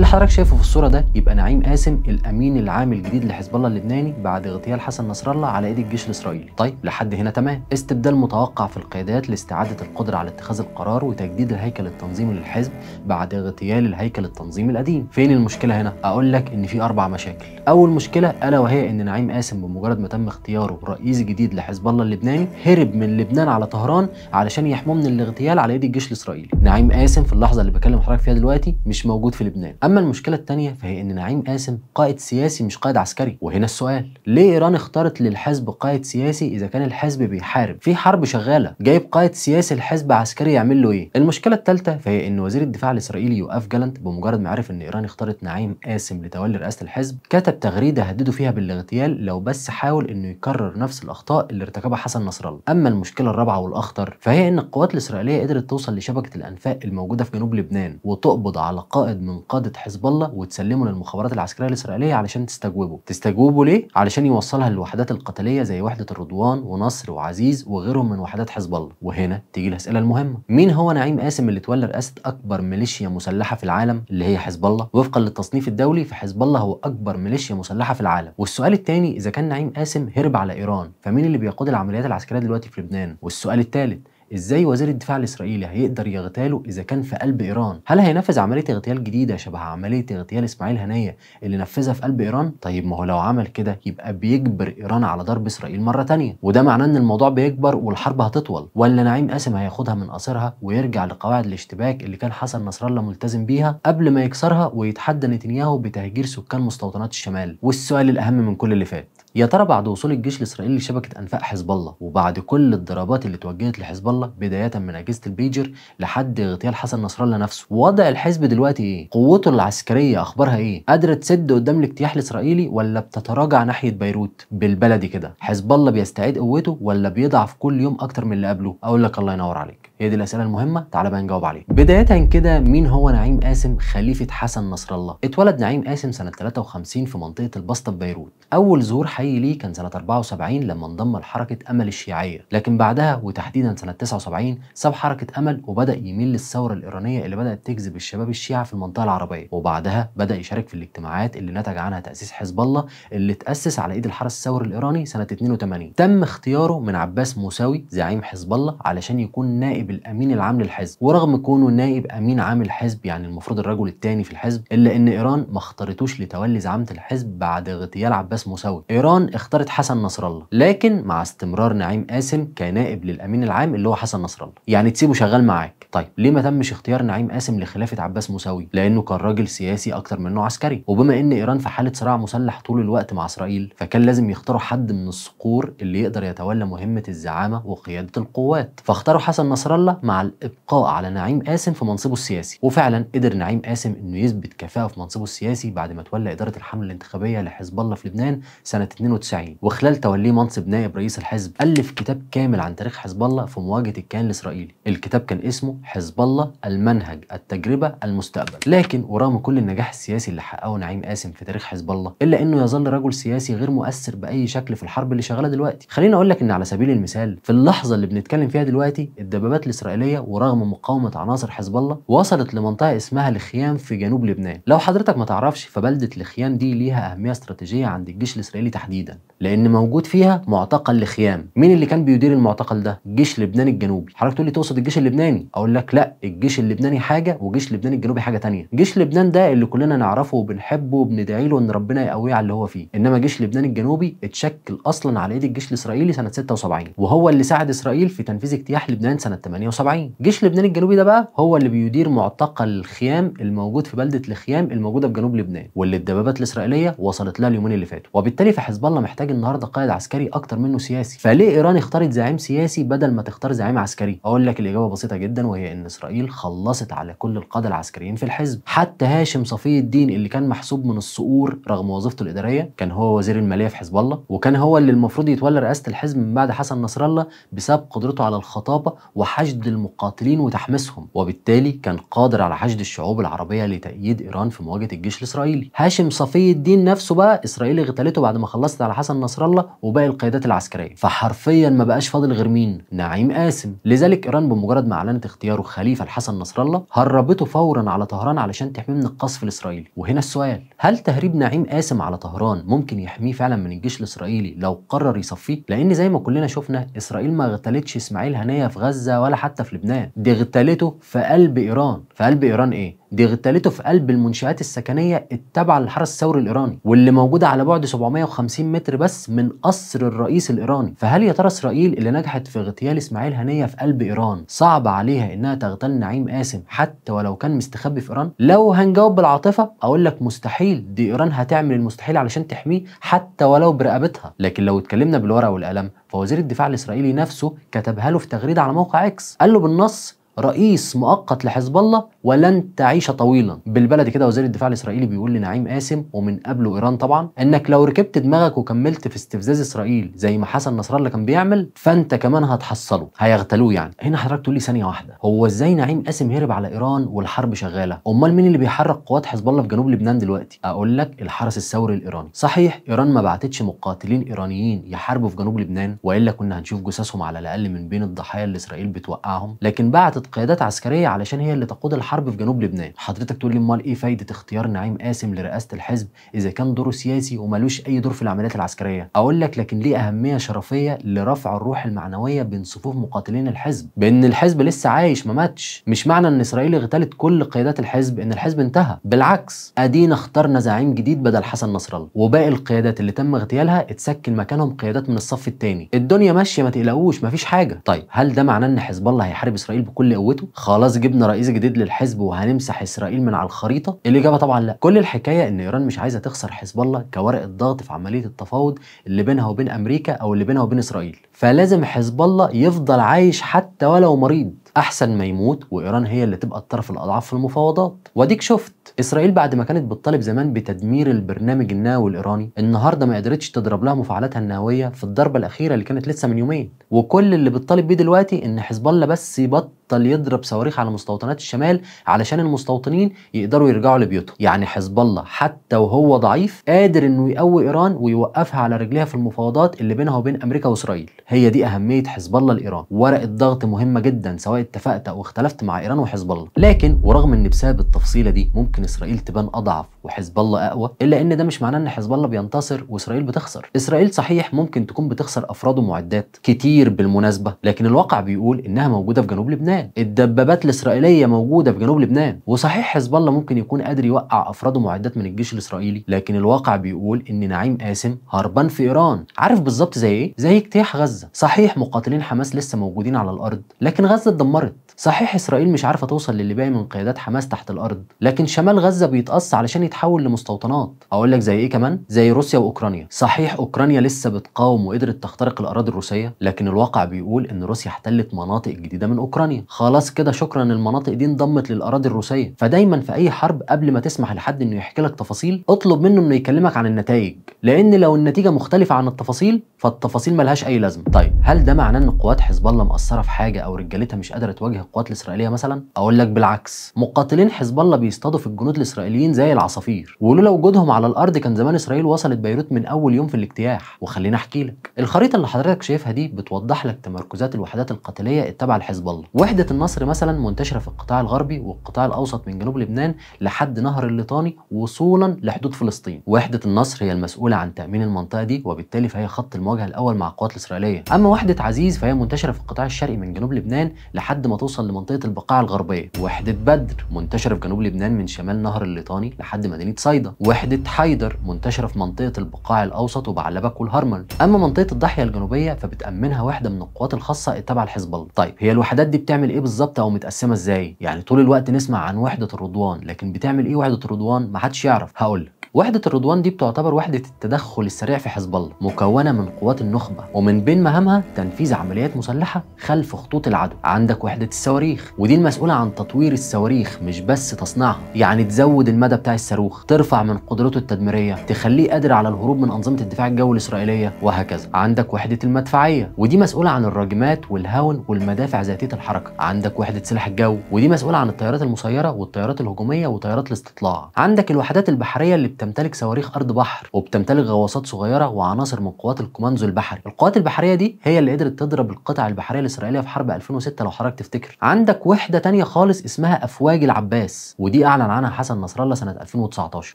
اللي حضرتك شايفه في الصوره ده يبقى نعيم قاسم الامين العام الجديد لحزب الله اللبناني بعد اغتيال حسن نصر الله على ايد الجيش الاسرائيلي طيب لحد هنا تمام استبدال متوقع في القيادات لاستعاده القدره على اتخاذ القرار وتجديد الهيكل التنظيمي للحزب بعد اغتيال الهيكل التنظيمي القديم فين المشكله هنا اقول لك ان في اربع مشاكل اول مشكله الا وهي ان نعيم قاسم بمجرد ما تم اختياره رئيس جديد لحزب الله اللبناني هرب من لبنان على طهران علشان يحموه من الاغتيال على ايد الجيش الاسرائيلي نعيم قاسم في اللحظه اللي بكلم حضرتك فيها دلوقتي مش موجود في لبنان اما المشكله الثانيه فهي ان نعيم قاسم قائد سياسي مش قائد عسكري وهنا السؤال ليه ايران اختارت للحزب قائد سياسي اذا كان الحزب بيحارب في حرب شغاله جايب قائد سياسي الحزب عسكري يعمل له ايه المشكله الثالثه فهي ان وزير الدفاع الاسرائيلي يوقف جالنت بمجرد ما عرف ان ايران اختارت نعيم قاسم لتولي رئاسه الحزب كتب تغريده هدده فيها بالاغتيال لو بس حاول انه يكرر نفس الاخطاء اللي ارتكبها حسن نصر الله اما المشكله الرابعه والاخطر فهي ان القوات الاسرائيليه قدرت توصل لشبكه الانفاق الموجوده في جنوب لبنان وتقبض على قائد من قاده حزب الله وتسلمه للمخابرات العسكريه الاسرائيليه علشان تستجوبه تستجوبه ليه علشان يوصلها للوحدات القتاليه زي وحده الرضوان ونصر وعزيز وغيرهم من وحدات حزب الله وهنا تيجي الاسئله المهمه مين هو نعيم قاسم اللي تولى رئاسه اكبر ميليشيا مسلحه في العالم اللي هي حزب الله وفقا للتصنيف الدولي فحزب الله هو اكبر ميليشيا مسلحه في العالم والسؤال الثاني اذا كان نعيم قاسم هرب على ايران فمين اللي بيقود العمليات العسكريه دلوقتي في لبنان والسؤال الثالث ازاي وزير الدفاع الاسرائيلي هيقدر يغتاله اذا كان في قلب ايران هل هينفذ عمليه اغتيال جديده شبه عمليه اغتيال اسماعيل هنيه اللي نفذها في قلب ايران طيب ما هو لو عمل كده يبقى بيجبر ايران على ضرب اسرائيل مره تانية وده معناه ان الموضوع بيكبر والحرب هتطول ولا نعيم قاسم هياخدها من قصرها ويرجع لقواعد الاشتباك اللي كان حسن نصر الله ملتزم بيها قبل ما يكسرها ويتحدى نتنياهو بتهجير سكان مستوطنات الشمال والسؤال الاهم من كل اللي فات يا ترى بعد وصول الجيش الاسرائيلي لشبكه انفاق حزب الله وبعد كل الضربات اللي اتوجهت لحزب الله بدايه من اجهزه البيجر لحد اغتيال حسن نصر الله نفسه وضع الحزب دلوقتي ايه قوته العسكريه اخبارها ايه قادره تسد قدام الاجتياح الاسرائيلي ولا بتتراجع ناحيه بيروت بالبلدي كده حزب الله بيستعيد قوته ولا بيضعف كل يوم اكتر من اللي قبله اقول لك الله ينور عليك هي دي الاسئله المهمه تعالى بقى نجاوب عليها بدايه كده مين هو نعيم قاسم خليفه حسن نصر الله اتولد نعيم قاسم سنه 53 في منطقه البسطه في بيروت اول ظهور حي ليه كان سنه 74 لما انضم لحركه امل الشيعيه لكن بعدها وتحديدا سنه 79 ساب حركه امل وبدا يميل للثوره الايرانيه اللي بدات تجذب الشباب الشيعه في المنطقه العربيه وبعدها بدا يشارك في الاجتماعات اللي نتج عنها تاسيس حزب الله اللي تاسس على ايد الحرس الثوري الايراني سنه 82 تم اختياره من عباس موساوي زعيم حزب الله علشان يكون نائب بالامين العام للحزب ورغم كونه نائب امين عام الحزب يعني المفروض الرجل الثاني في الحزب الا ان ايران ما اختارتوش لتولي زعامه الحزب بعد اغتيال عباس مساوي ايران اختارت حسن نصر الله لكن مع استمرار نعيم قاسم كنائب للامين العام اللي هو حسن نصر الله يعني تسيبه شغال معاك طيب ليه ما تمش اختيار نعيم قاسم لخلافه عباس مساوي لانه كان راجل سياسي اكتر منه عسكري وبما ان ايران في حاله صراع مسلح طول الوقت مع اسرائيل فكان لازم يختاروا حد من الصقور اللي يقدر يتولى مهمه الزعامه وقياده القوات فاختاروا حسن نصر الله الله مع الابقاء على نعيم قاسم في منصبه السياسي وفعلا قدر نعيم قاسم انه يثبت كفاءه في منصبه السياسي بعد ما تولى اداره الحمله الانتخابيه لحزب الله في لبنان سنه 92 وخلال توليه منصب نائب رئيس الحزب الف كتاب كامل عن تاريخ حزب الله في مواجهه الكيان الاسرائيلي الكتاب كان اسمه حزب الله المنهج التجربه المستقبل لكن ورغم كل النجاح السياسي اللي حققه نعيم قاسم في تاريخ حزب الله الا انه يظل رجل سياسي غير مؤثر باي شكل في الحرب اللي شغاله دلوقتي خليني اقول لك ان على سبيل المثال في اللحظه اللي بنتكلم فيها دلوقتي الدبابات الاسرائيليه ورغم مقاومه عناصر حزب الله وصلت لمنطقه اسمها الخيام في جنوب لبنان لو حضرتك ما تعرفش فبلده الخيام دي ليها اهميه استراتيجيه عند الجيش الاسرائيلي تحديدا لان موجود فيها معتقل لخيام مين اللي كان بيدير المعتقل ده الجيش اللبناني الجنوبي حضرتك تقول لي تقصد الجيش اللبناني اقول لك لا الجيش اللبناني حاجه وجيش لبنان الجنوبي حاجه ثانيه جيش لبنان ده اللي كلنا نعرفه وبنحبه وبندعي له ان ربنا يقويه على اللي هو فيه انما جيش لبنان الجنوبي اتشكل اصلا على ايد الجيش الاسرائيلي سنه 76 وهو اللي ساعد اسرائيل في تنفيذ اجتياح لبنان سنه 78 جيش لبنان الجنوبي ده بقى هو اللي بيدير معتقل الخيام الموجود في بلده الخيام الموجوده في جنوب لبنان واللي الدبابات الاسرائيليه وصلت لها اليومين اللي فاتوا وبالتالي فحزب الله محتاج النهارده قائد عسكري اكتر منه سياسي فليه ايران اختارت زعيم سياسي بدل ما تختار زعيم عسكري اقول لك الاجابه بسيطه جدا وهي ان اسرائيل خلصت على كل القاده العسكريين في الحزب حتى هاشم صفي الدين اللي كان محسوب من الصقور رغم وظيفته الاداريه كان هو وزير الماليه في حزب الله وكان هو اللي المفروض يتولى رئاسه الحزب من بعد حسن نصر الله بسبب قدرته على الخطابه حشد المقاتلين وتحميسهم وبالتالي كان قادر على حشد الشعوب العربية لتأييد إيران في مواجهة الجيش الإسرائيلي هاشم صفي الدين نفسه بقى إسرائيلي غتالته بعد ما خلصت على حسن نصر الله وباقي القيادات العسكرية فحرفيا ما بقاش فاضل غير مين نعيم قاسم لذلك إيران بمجرد ما أعلنت اختياره خليفة لحسن نصر الله هربته فورا على طهران علشان تحميه من القصف الإسرائيلي وهنا السؤال هل تهريب نعيم قاسم على طهران ممكن يحميه فعلا من الجيش الإسرائيلي لو قرر يصفيه لأن زي ما كلنا شفنا إسرائيل ما اغتالتش إسماعيل هنية في غزة ولا ولا حتى في لبنان دي اغتالته في قلب ايران في قلب ايران ايه دي اغتالته في قلب المنشآت السكنية التابعة للحرس الثوري الإيراني واللي موجودة على بعد 750 متر بس من قصر الرئيس الإيراني فهل يا ترى إسرائيل اللي نجحت في اغتيال إسماعيل هنية في قلب إيران صعب عليها إنها تغتال نعيم قاسم حتى ولو كان مستخبي في إيران لو هنجاوب بالعاطفة أقول لك مستحيل دي إيران هتعمل المستحيل علشان تحميه حتى ولو برقبتها لكن لو اتكلمنا بالورق والقلم فوزير الدفاع الإسرائيلي نفسه كتبها له في تغريدة على موقع إكس قال له بالنص رئيس مؤقت لحزب الله ولن تعيش طويلا بالبلد كده وزير الدفاع الاسرائيلي بيقول لنعيم قاسم ومن قبله ايران طبعا انك لو ركبت دماغك وكملت في استفزاز اسرائيل زي ما حسن نصر الله كان بيعمل فانت كمان هتحصله هيغتالوه يعني هنا حضرتك تقول لي ثانيه واحده هو ازاي نعيم قاسم هرب على ايران والحرب شغاله امال مين اللي بيحرك قوات حزب الله في جنوب لبنان دلوقتي اقول لك الحرس الثوري الايراني صحيح ايران ما بعتتش مقاتلين ايرانيين يحاربوا في جنوب لبنان والا كنا هنشوف جثثهم على الاقل من بين الضحايا اللي اسرائيل بتوقعهم لكن بعتت قيادات عسكريه علشان هي اللي تقود الحرب الحرب في جنوب لبنان حضرتك تقول لي امال ايه فايده اختيار نعيم قاسم لرئاسه الحزب اذا كان دوره سياسي ومالوش اي دور في العمليات العسكريه اقول لك لكن ليه اهميه شرفيه لرفع الروح المعنويه بين صفوف مقاتلين الحزب بان الحزب لسه عايش ما ماتش مش معنى ان اسرائيل اغتالت كل قيادات الحزب ان الحزب انتهى بالعكس ادينا اخترنا زعيم جديد بدل حسن نصر الله وباقي القيادات اللي تم اغتيالها اتسكن مكانهم قيادات من الصف الثاني الدنيا ماشيه ما تقلقوش مفيش حاجه طيب هل ده معناه ان حزب الله هيحارب اسرائيل بكل قوته خلاص جبنا رئيس جديد للحزب حزب وهنمسح اسرائيل من على الخريطه الاجابه طبعا لا كل الحكايه ان ايران مش عايزه تخسر حزب الله كورقه ضغط في عمليه التفاوض اللي بينها وبين امريكا او اللي بينها وبين اسرائيل فلازم حزب الله يفضل عايش حتى ولو مريض احسن ما يموت وايران هي اللي تبقى الطرف الاضعف في المفاوضات واديك شفت اسرائيل بعد ما كانت بتطالب زمان بتدمير البرنامج النووي الايراني النهارده ما قدرتش تضرب لها مفاعلاتها النوويه في الضربه الاخيره اللي كانت لسه من يومين وكل اللي بتطالب بيه دلوقتي ان حزب الله بس يبطل يضرب صواريخ على مستوطنات الشمال علشان المستوطنين يقدروا يرجعوا لبيوتهم يعني حزب الله حتى وهو ضعيف قادر انه يقوي ايران ويوقفها على رجليها في المفاوضات اللي بينها وبين امريكا واسرائيل هي دي اهميه حزب الله لايران ورقه ضغط مهمه جدا سواء اتفقت او اختلفت مع ايران وحزب الله لكن ورغم ان بسبب التفصيله دي ممكن اسرائيل تبان اضعف وحزب الله اقوى الا ان ده مش معناه ان حزب الله بينتصر واسرائيل بتخسر اسرائيل صحيح ممكن تكون بتخسر افراد ومعدات كتير كتير بالمناسبة لكن الواقع بيقول إنها موجودة في جنوب لبنان الدبابات الإسرائيلية موجودة في جنوب لبنان وصحيح حزب الله ممكن يكون قادر يوقع أفراد ومعدات من الجيش الإسرائيلي لكن الواقع بيقول إن نعيم قاسم هربان في إيران عارف بالظبط زي إيه؟ زي اجتياح غزة صحيح مقاتلين حماس لسه موجودين على الأرض لكن غزة اتدمرت صحيح إسرائيل مش عارفة توصل للي باقي من قيادات حماس تحت الأرض لكن شمال غزة بيتقص علشان يتحول لمستوطنات أقول لك زي إيه كمان؟ زي روسيا وأوكرانيا صحيح أوكرانيا لسه بتقاوم وقدرت تخترق الأراضي الروسية لكن الواقع بيقول ان روسيا احتلت مناطق جديده من اوكرانيا خلاص كده شكرا المناطق دي انضمت للاراضي الروسيه فدايما في اي حرب قبل ما تسمح لحد انه يحكي لك تفاصيل اطلب منه انه يكلمك عن النتائج لان لو النتيجه مختلفه عن التفاصيل فالتفاصيل ملهاش اي لازمه طيب هل ده معناه ان قوات حزب الله مقصره في حاجه او رجالتها مش قادره تواجه القوات الاسرائيليه مثلا اقول لك بالعكس مقاتلين حزب الله بيصطادوا في الجنود الاسرائيليين زي العصافير ولولا وجودهم على الارض كان زمان اسرائيل وصلت بيروت من اول يوم في الاجتياح وخليني احكي لك الخريطه اللي حضرتك شايفها دي بتوضح بتوضح لك تمركزات الوحدات القتاليه التابعه لحزب الله وحده النصر مثلا منتشره في القطاع الغربي والقطاع الاوسط من جنوب لبنان لحد نهر الليطاني وصولا لحدود فلسطين وحده النصر هي المسؤوله عن تامين المنطقه دي وبالتالي فهي خط المواجهه الاول مع القوات الاسرائيليه اما وحده عزيز فهي منتشره في القطاع الشرقي من جنوب لبنان لحد ما توصل لمنطقه البقاع الغربيه وحده بدر منتشره في جنوب لبنان من شمال نهر الليطاني لحد مدينه صيدا وحده حيدر منتشره في منطقه البقاع الاوسط وبعلبك والهرمل اما منطقه الضاحيه الجنوبيه فبتامنها واحده من القوات الخاصه التابعه لحزب الله طيب هي الوحدات دي بتعمل ايه بالظبط او متقسمه ازاي يعني طول الوقت نسمع عن وحده الرضوان لكن بتعمل ايه وحده الرضوان ما حدش يعرف هقول وحدة الرضوان دي بتعتبر وحدة التدخل السريع في حزب الله مكونة من قوات النخبة ومن بين مهامها تنفيذ عمليات مسلحة خلف خطوط العدو عندك وحدة الصواريخ ودي المسؤولة عن تطوير الصواريخ مش بس تصنيعها يعني تزود المدى بتاع الصاروخ ترفع من قدرته التدميرية تخليه قادر على الهروب من أنظمة الدفاع الجوي الإسرائيلية وهكذا عندك وحدة المدفعية ودي مسؤولة عن الراجمات والهاون والمدافع ذاتية الحركة عندك وحدة سلاح الجو ودي مسؤولة عن الطيارات المسيرة والطيارات الهجومية وطيارات الاستطلاع عندك الوحدات البحرية اللي بتمتلك صواريخ ارض بحر وبتمتلك غواصات صغيره وعناصر من قوات الكوماندو البحري القوات البحريه دي هي اللي قدرت تضرب القطع البحريه الاسرائيليه في حرب 2006 لو حضرتك تفتكر عندك وحده تانية خالص اسمها افواج العباس ودي اعلن عنها حسن نصر الله سنه 2019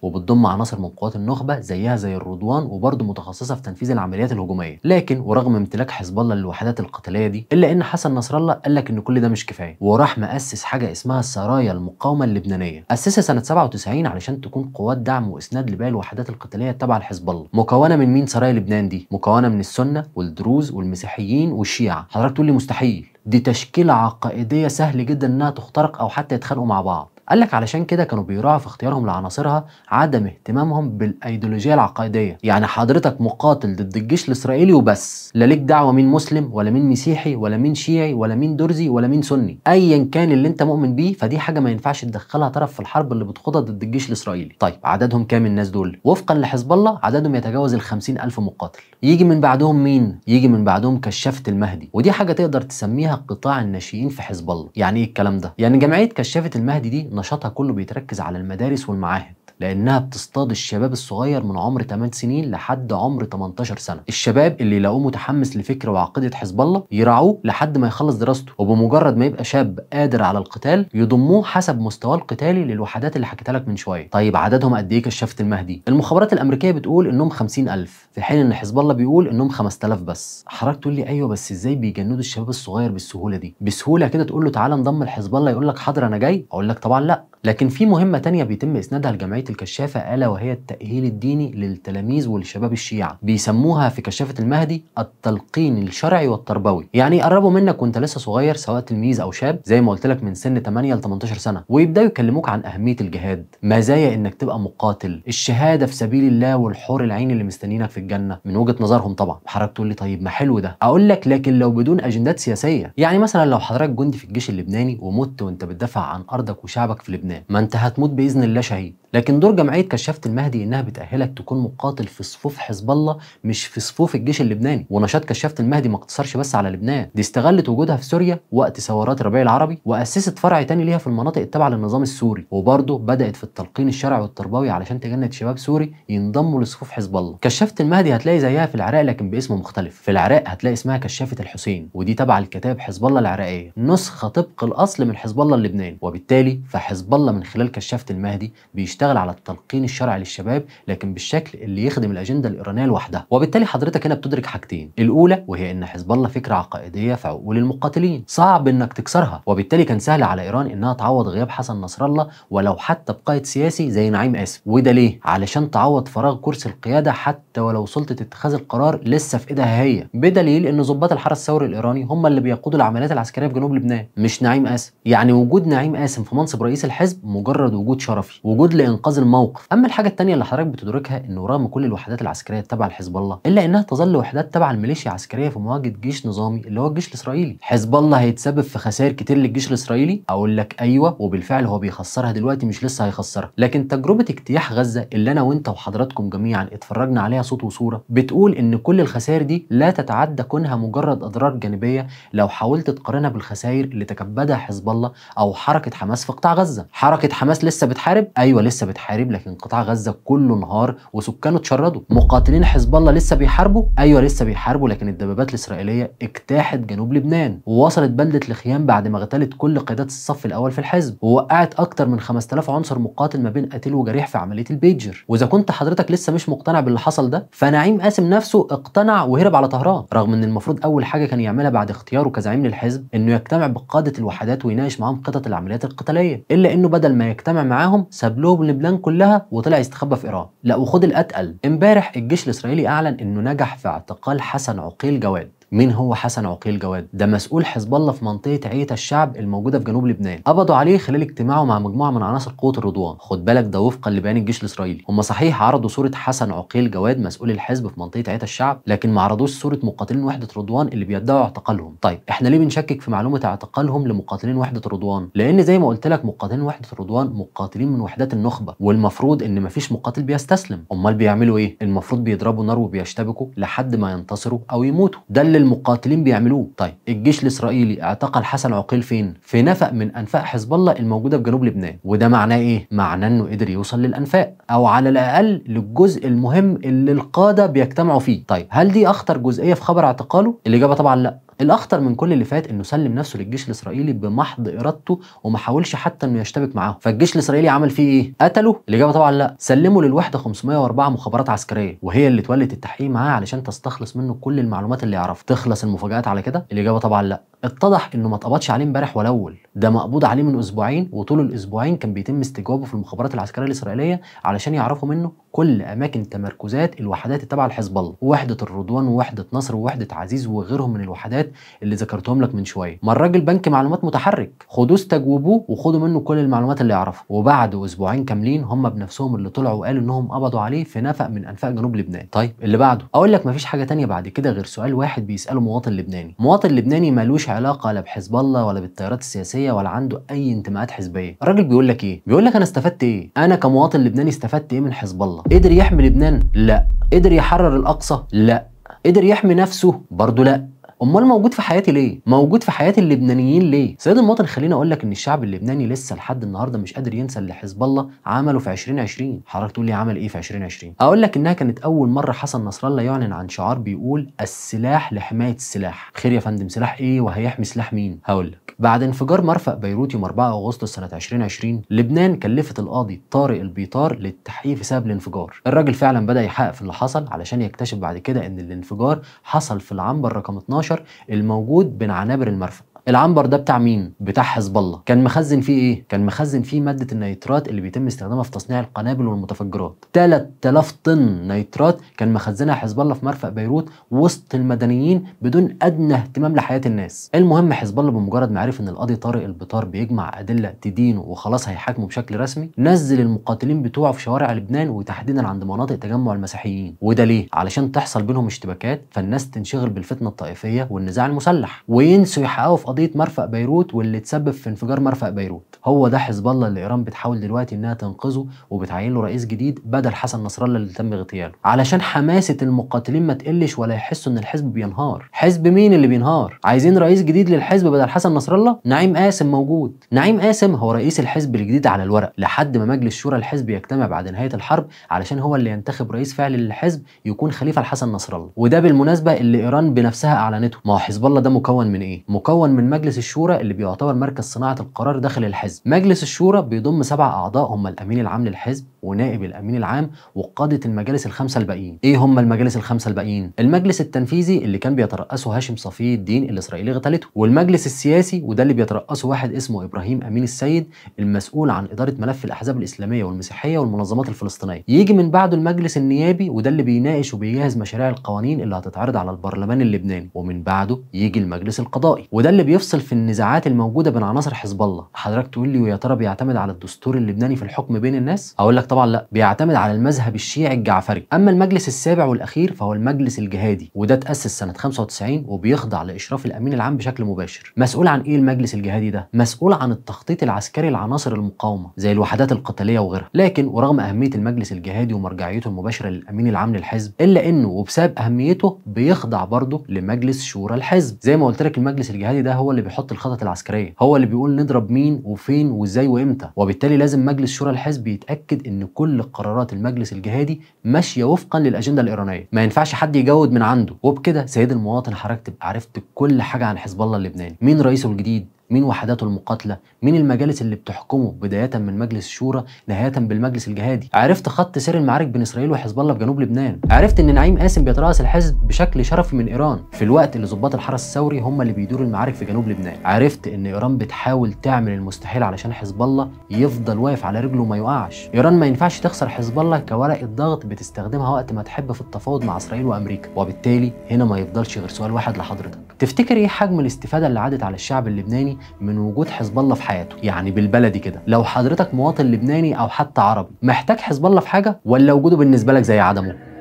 وبتضم عناصر من قوات النخبه زيها زي الرضوان وبرضه متخصصه في تنفيذ العمليات الهجوميه لكن ورغم امتلاك حزب الله للوحدات القتاليه دي الا ان حسن نصر الله قال لك ان كل ده مش كفايه وراح مؤسس حاجه اسمها السرايا المقاومه اللبنانيه اسسها سنه 97 علشان تكون قوات دعم واسناد الاسناد لباقي الوحدات القتاليه التابعه لحزب الله مكونه من مين سرايا لبنان دي مكونه من السنه والدروز والمسيحيين والشيعه حضرتك تقول لي مستحيل دي تشكيله عقائديه سهل جدا انها تخترق او حتى يتخانقوا مع بعض قال لك علشان كده كانوا بيراعوا في اختيارهم لعناصرها عدم اهتمامهم بالايديولوجيه العقائديه يعني حضرتك مقاتل ضد الجيش الاسرائيلي وبس لا ليك دعوه مين مسلم ولا مين مسيحي ولا مين شيعي ولا مين درزي ولا مين سني ايا كان اللي انت مؤمن بيه فدي حاجه ما ينفعش تدخلها طرف في الحرب اللي بتخوضها ضد الجيش الاسرائيلي طيب عددهم كام الناس دول وفقا لحزب الله عددهم يتجاوز ال ألف مقاتل يجي من بعدهم مين؟ يجي من بعدهم كشافة المهدي ودي حاجة تقدر تسميها قطاع الناشئين في حزب الله يعني ايه الكلام ده؟ يعني جمعية كشافة المهدي دي نشاطها كله بيتركز على المدارس والمعاهد لانها بتصطاد الشباب الصغير من عمر 8 سنين لحد عمر 18 سنه الشباب اللي يلاقوه متحمس لفكر وعقيده حزب الله يرعوه لحد ما يخلص دراسته وبمجرد ما يبقى شاب قادر على القتال يضموه حسب مستواه القتالي للوحدات اللي حكيت لك من شويه طيب عددهم قد ايه كشفت المهدي المخابرات الامريكيه بتقول انهم 50000 في حين ان حزب الله بيقول انهم 5000 بس حضرتك تقول لي ايوه بس ازاي بيجندوا الشباب الصغير بالسهوله دي بسهوله كده تقول له تعالى انضم لحزب الله يقول لك حاضر انا جاي اقول لك طبعا لا لكن في مهمة تانية بيتم إسنادها لجمعية الكشافة ألا وهي التأهيل الديني للتلاميذ ولشباب الشيعة بيسموها في كشافة المهدي التلقين الشرعي والتربوي يعني يقربوا منك وانت لسه صغير سواء تلميذ أو شاب زي ما قلت لك من سن 8 ل 18 سنة ويبدأوا يكلموك عن أهمية الجهاد مزايا إنك تبقى مقاتل الشهادة في سبيل الله والحور العين اللي مستنيينك في الجنة من وجهة نظرهم طبعا حضرتك تقول لي طيب ما حلو ده أقول لك لكن لو بدون أجندات سياسية يعني مثلا لو حضرتك جندي في الجيش اللبناني ومت وانت بتدافع عن أرضك وشعبك في لبنان ما انت هتموت باذن الله شهيد لكن دور جمعيه كشافه المهدي انها بتاهلك تكون مقاتل في صفوف حزب الله مش في صفوف الجيش اللبناني ونشاط كشافه المهدي ما اقتصرش بس على لبنان دي استغلت وجودها في سوريا وقت ثورات الربيع العربي واسست فرع تاني ليها في المناطق التابعه للنظام السوري وبرضه بدات في التلقين الشرعي والتربوي علشان تجند شباب سوري ينضموا لصفوف حزب الله كشافه المهدي هتلاقي زيها في العراق لكن باسم مختلف في العراق هتلاقي اسمها كشافه الحسين ودي تبع الكتاب حزب الله العراقيه نسخه طبق الاصل من حزب الله اللبناني وبالتالي فحزب الله من خلال كشافه المهدي بيشتغل بيشتغل على التلقين الشرعي للشباب لكن بالشكل اللي يخدم الاجنده الايرانيه لوحدها وبالتالي حضرتك هنا بتدرك حاجتين الاولى وهي ان حزب الله فكره عقائديه في عقول المقاتلين صعب انك تكسرها وبالتالي كان سهل على ايران انها تعوض غياب حسن نصر الله ولو حتى بقائد سياسي زي نعيم قاسم وده ليه علشان تعوض فراغ كرسي القياده حتى ولو سلطه اتخاذ القرار لسه في ايدها هي بدليل ان ضباط الحرس الثوري الايراني هم اللي بيقودوا العمليات العسكريه في جنوب لبنان مش نعيم قاسم يعني وجود نعيم قاسم في منصب رئيس الحزب مجرد وجود شرفي وجود لإن انقاذ الموقف اما الحاجه الثانيه اللي حضرتك بتدركها انه رغم كل الوحدات العسكريه التابعه لحزب الله الا انها تظل وحدات تابعه لميليشيا عسكريه في مواجهه جيش نظامي اللي هو الجيش الاسرائيلي حزب الله هيتسبب في خسائر كتير للجيش الاسرائيلي اقول لك ايوه وبالفعل هو بيخسرها دلوقتي مش لسه هيخسرها لكن تجربه اجتياح غزه اللي انا وانت وحضراتكم جميعا اتفرجنا عليها صوت وصوره بتقول ان كل الخسائر دي لا تتعدى كونها مجرد اضرار جانبيه لو حاولت تقارنها بالخسائر اللي تكبدها حزب الله او حركه حماس في قطاع غزه حركه حماس لسه بتحارب ايوه لسه لسه بتحارب لكن قطاع غزه كله انهار وسكانه اتشردوا مقاتلين حزب الله لسه بيحاربوا ايوه لسه بيحاربوا لكن الدبابات الاسرائيليه اجتاحت جنوب لبنان ووصلت بلده الخيام بعد ما اغتالت كل قيادات الصف الاول في الحزب ووقعت اكتر من 5000 عنصر مقاتل ما بين قتيل وجريح في عمليه البيجر واذا كنت حضرتك لسه مش مقتنع باللي حصل ده فنعيم قاسم نفسه اقتنع وهرب على طهران رغم ان المفروض اول حاجه كان يعملها بعد اختياره كزعيم للحزب انه يجتمع بقاده الوحدات ويناقش معاهم خطط العمليات القتاليه الا انه بدل ما يجتمع معاهم ساب لهم لبنان كلها وطلع يستخبى في ايران لا وخد الاتقل امبارح الجيش الاسرائيلي اعلن انه نجح في اعتقال حسن عقيل جواد مين هو حسن عقيل جواد ده مسؤول حزب الله في منطقه عيت الشعب الموجوده في جنوب لبنان قبضوا عليه خلال اجتماعه مع مجموعه من عناصر قوه الرضوان خد بالك ده وفقا لبيان الجيش الاسرائيلي هم صحيح عرضوا صوره حسن عقيل جواد مسؤول الحزب في منطقه عيت الشعب لكن ما عرضوش صوره مقاتلين وحده رضوان اللي بيدعوا اعتقالهم طيب احنا ليه بنشكك في معلومه اعتقالهم لمقاتلين وحده رضوان لان زي ما قلت لك مقاتلين وحده رضوان مقاتلين من وحدات النخبه والمفروض ان مفيش مقاتل بيستسلم امال بيعملوا ايه المفروض بيضربوا نار وبيشتبكوا لحد ما ينتصروا او يموتوا ده المقاتلين بيعملوه طيب الجيش الاسرائيلي اعتقل حسن عقيل فين في نفق من انفاق حزب الله الموجوده في جنوب لبنان وده معناه ايه معناه انه قدر يوصل للانفاق او على الاقل للجزء المهم اللي القاده بيجتمعوا فيه طيب هل دي اخطر جزئيه في خبر اعتقاله الاجابه طبعا لا الاخطر من كل اللي فات انه سلم نفسه للجيش الاسرائيلي بمحض ارادته وما حاولش حتى انه يشتبك معاهم فالجيش الاسرائيلي عمل فيه ايه قتله الاجابه طبعا لا سلمه للوحده 504 مخابرات عسكريه وهي اللي تولت التحقيق معاه علشان تستخلص منه كل المعلومات اللي يعرفها تخلص المفاجات على كده الاجابه طبعا لا اتضح انه ما اتقبضش عليه امبارح ولا اول ده مقبوض عليه من اسبوعين وطول الاسبوعين كان بيتم استجوابه في المخابرات العسكريه الاسرائيليه علشان يعرفوا منه كل اماكن تمركزات الوحدات التابعه لحزب الله ووحده الرضوان ووحده نصر ووحده عزيز وغيرهم من الوحدات اللي ذكرتهم لك من شويه ما الراجل بنك معلومات متحرك خدوه استجوبوه وخدوا منه كل المعلومات اللي يعرفها وبعد اسبوعين كاملين هم بنفسهم اللي طلعوا وقالوا انهم قبضوا عليه في نفق من انفاق جنوب لبنان طيب اللي بعده اقول لك مفيش حاجه تانية بعد كده غير سؤال واحد بيساله مواطن لبناني مواطن لبناني ملوش علاقه لا بحزب الله ولا بالتيارات السياسيه عسكريه ولا عنده اي انتماءات حزبيه الراجل بيقول لك ايه بيقول لك انا استفدت ايه انا كمواطن لبناني استفدت ايه من حزب الله قدر يحمي لبنان لا قدر يحرر الاقصى لا قدر يحمي نفسه برضه لا امال موجود في حياتي ليه موجود في حياه اللبنانيين ليه سيد المواطن خليني اقول لك ان الشعب اللبناني لسه لحد النهارده مش قادر ينسى اللي حزب الله عمله في 2020 حضرتك تقول لي عمل ايه في 2020 اقول لك انها كانت اول مره حسن نصر الله يعلن عن شعار بيقول السلاح لحمايه السلاح خير يا فندم سلاح ايه وهيحمي سلاح مين هقول لك بعد انفجار مرفأ بيروت يوم 4 اغسطس سنه 2020 لبنان كلفت القاضي طارق البيطار للتحقيق في سبب الانفجار الراجل فعلا بدا يحقق في اللي حصل علشان يكتشف بعد كده ان الانفجار حصل في العنبر رقم 12 الموجود بين عنابر المرفأ العنبر ده بتاع مين بتاع حزب الله كان مخزن فيه ايه كان مخزن فيه ماده النيترات اللي بيتم استخدامها في تصنيع القنابل والمتفجرات 3000 طن نيترات كان مخزنها حزب الله في مرفأ بيروت وسط المدنيين بدون ادنى اهتمام لحياه الناس المهم حزب الله بمجرد ما عرف ان القاضي طارق البطار بيجمع ادله تدينه وخلاص هيحاكمه بشكل رسمي نزل المقاتلين بتوعه في شوارع لبنان وتحديدا عند مناطق تجمع المسيحيين وده ليه علشان تحصل بينهم اشتباكات فالناس تنشغل بالفتنه الطائفيه والنزاع المسلح وينسوا يحققوا في قضيه مرفأ بيروت واللي تسبب في انفجار مرفأ بيروت هو ده حزب الله اللي ايران بتحاول دلوقتي انها تنقذه وبتعين له رئيس جديد بدل حسن نصر الله اللي تم اغتياله علشان حماسه المقاتلين ما تقلش ولا يحسوا ان الحزب بينهار حزب مين اللي بينهار عايزين رئيس جديد للحزب بدل حسن نصر الله نعيم قاسم موجود نعيم قاسم هو رئيس الحزب الجديد على الورق لحد ما مجلس شورى الحزب يجتمع بعد نهايه الحرب علشان هو اللي ينتخب رئيس فعلي للحزب يكون خليفه لحسن نصر الله وده بالمناسبه اللي ايران بنفسها اعلنته ما هو حزب الله ده مكون من ايه مكون من من مجلس الشورى اللي بيعتبر مركز صناعه القرار داخل الحزب مجلس الشورى بيضم سبع اعضاء هم الامين العام للحزب ونائب الامين العام وقاده المجالس الخمسه الباقيين ايه هم المجالس الخمسه الباقيين المجلس التنفيذي اللي كان بيترأسه هاشم صفي الدين الاسرائيلي غتالته، والمجلس السياسي وده اللي بيترأسه واحد اسمه ابراهيم امين السيد المسؤول عن اداره ملف الاحزاب الاسلاميه والمسيحيه والمنظمات الفلسطينيه يجي من بعده المجلس النيابي وده اللي بيناقش وبيجهز مشاريع القوانين اللي هتتعرض على البرلمان اللبناني ومن بعده يجي المجلس القضائي وده اللي يفصل في النزاعات الموجوده بين عناصر حزب الله حضرتك تقول لي ويا ترى بيعتمد على الدستور اللبناني في الحكم بين الناس اقول لك طبعا لا بيعتمد على المذهب الشيعي الجعفري اما المجلس السابع والاخير فهو المجلس الجهادي وده اتاسس سنه 95 وبيخضع لاشراف الامين العام بشكل مباشر مسؤول عن ايه المجلس الجهادي ده مسؤول عن التخطيط العسكري لعناصر المقاومه زي الوحدات القتاليه وغيرها لكن ورغم اهميه المجلس الجهادي ومرجعيته المباشره للامين العام للحزب الا انه وبسبب اهميته بيخضع برضه لمجلس شورى الحزب زي ما قلت لك المجلس الجهادي ده هو هو اللي بيحط الخطط العسكريه هو اللي بيقول نضرب مين وفين وازاي وامتى وبالتالي لازم مجلس شورى الحزب يتاكد ان كل قرارات المجلس الجهادي ماشيه وفقا للاجنده الايرانيه ما ينفعش حد يجود من عنده وبكده سيد المواطن حركت عرفت كل حاجه عن حزب الله اللبناني مين رئيسه الجديد مين وحداته المقاتلة مين المجالس اللي بتحكمه بداية من مجلس الشورى نهاية بالمجلس الجهادي عرفت خط سير المعارك بين اسرائيل وحزب الله في جنوب لبنان عرفت ان نعيم قاسم بيترأس الحزب بشكل شرفي من ايران في الوقت اللي ضباط الحرس الثوري هم اللي بيدوروا المعارك في جنوب لبنان عرفت ان ايران بتحاول تعمل المستحيل علشان حزب الله يفضل واقف على رجله وما يقعش ايران ما ينفعش تخسر حزب الله كورقة ضغط بتستخدمها وقت ما تحب في التفاوض مع اسرائيل وامريكا وبالتالي هنا ما يفضلش غير سؤال واحد لحضرتك تفتكر ايه حجم الاستفاده اللي عادت على الشعب اللبناني من وجود حزب الله في حياته يعني بالبلدي كده لو حضرتك مواطن لبناني او حتى عربي محتاج حزب الله في حاجه ولا وجوده بالنسبه لك زي عدمه